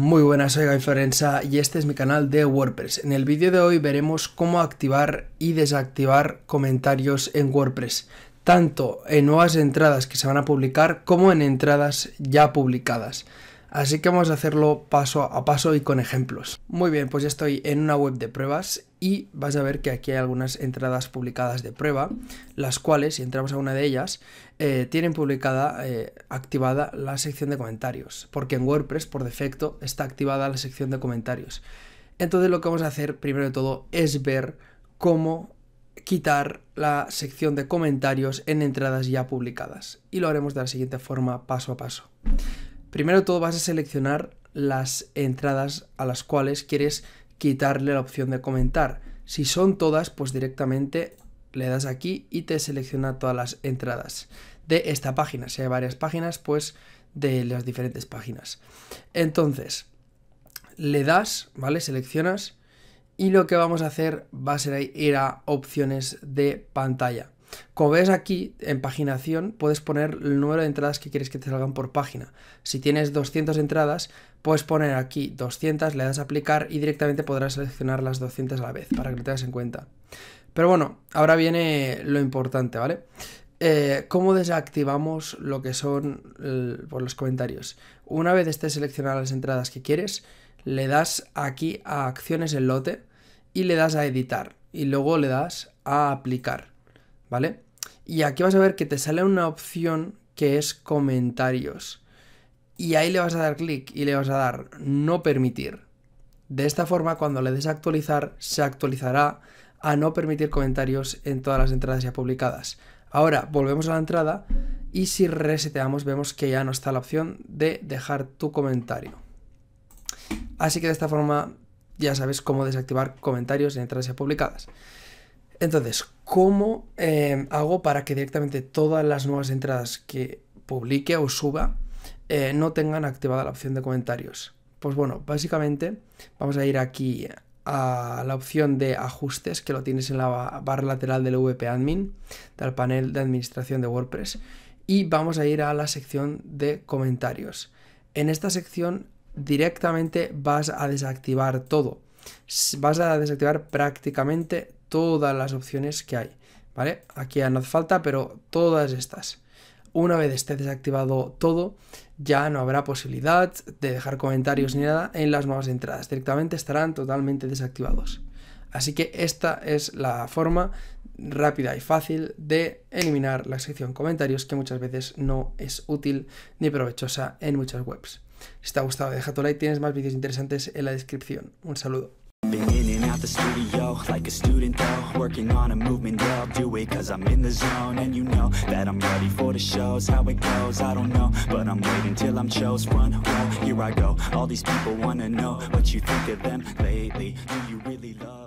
Muy buenas, soy Guy Florenza y este es mi canal de WordPress. En el vídeo de hoy veremos cómo activar y desactivar comentarios en WordPress, tanto en nuevas entradas que se van a publicar como en entradas ya publicadas. Así que vamos a hacerlo paso a paso y con ejemplos. Muy bien, pues ya estoy en una web de pruebas y vas a ver que aquí hay algunas entradas publicadas de prueba, las cuales, si entramos a una de ellas, eh, tienen publicada, eh, activada la sección de comentarios, porque en WordPress por defecto está activada la sección de comentarios. Entonces lo que vamos a hacer primero de todo es ver cómo quitar la sección de comentarios en entradas ya publicadas. Y lo haremos de la siguiente forma, paso a paso. Primero todo vas a seleccionar las entradas a las cuales quieres quitarle la opción de comentar. Si son todas, pues directamente le das aquí y te selecciona todas las entradas de esta página. Si hay varias páginas, pues de las diferentes páginas. Entonces, le das, ¿vale? Seleccionas y lo que vamos a hacer va a ser ir a opciones de pantalla. Como ves aquí, en paginación, puedes poner el número de entradas que quieres que te salgan por página. Si tienes 200 entradas, puedes poner aquí 200, le das a aplicar y directamente podrás seleccionar las 200 a la vez, para que lo tengas en cuenta. Pero bueno, ahora viene lo importante, ¿vale? Eh, ¿Cómo desactivamos lo que son por los comentarios? Una vez estés seleccionando las entradas que quieres, le das aquí a acciones el lote y le das a editar y luego le das a aplicar. Y aquí vas a ver que te sale una opción que es comentarios. Y ahí le vas a dar clic y le vas a dar no permitir. De esta forma, cuando le des actualizar, se actualizará a no permitir comentarios en todas las entradas ya publicadas. Ahora volvemos a la entrada y si reseteamos vemos que ya no está la opción de dejar tu comentario. Así que de esta forma ya sabes cómo desactivar comentarios en entradas ya publicadas. Entonces, ¿cómo eh, hago para que directamente todas las nuevas entradas que publique o suba eh, no tengan activada la opción de comentarios? Pues bueno, básicamente vamos a ir aquí a la opción de ajustes que lo tienes en la barra lateral del VP Admin, del panel de administración de WordPress, y vamos a ir a la sección de comentarios. En esta sección directamente vas a desactivar todo. Vas a desactivar prácticamente todas las opciones que hay, ¿vale? Aquí ya no hace falta, pero todas estas. Una vez esté desactivado todo, ya no habrá posibilidad de dejar comentarios ni nada en las nuevas entradas. Directamente estarán totalmente desactivados. Así que esta es la forma rápida y fácil de eliminar la sección comentarios que muchas veces no es útil ni provechosa en muchas webs. Si te ha gustado deja tu like, tienes más vídeos interesantes en la descripción. Un saludo. been in and out the studio like a student though Working on a movement, yeah, will do it cause I'm in the zone And you know that I'm ready for the shows, how it goes, I don't know But I'm waiting till I'm chose, run, roll, here I go All these people wanna know what you think of them lately Do you really love